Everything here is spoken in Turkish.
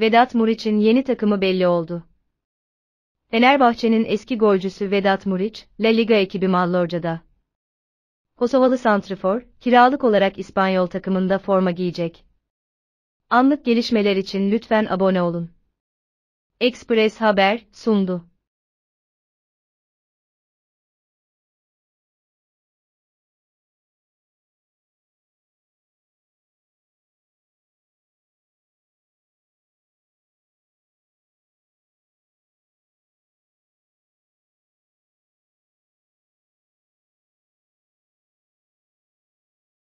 Vedat Muriç'in yeni takımı belli oldu. Fenerbahçe'nin eski golcüsü Vedat Muriç, La Liga ekibi Mallorca'da. Kosovalı Santrifor, kiralık olarak İspanyol takımında forma giyecek. Anlık gelişmeler için lütfen abone olun. Express Haber sundu.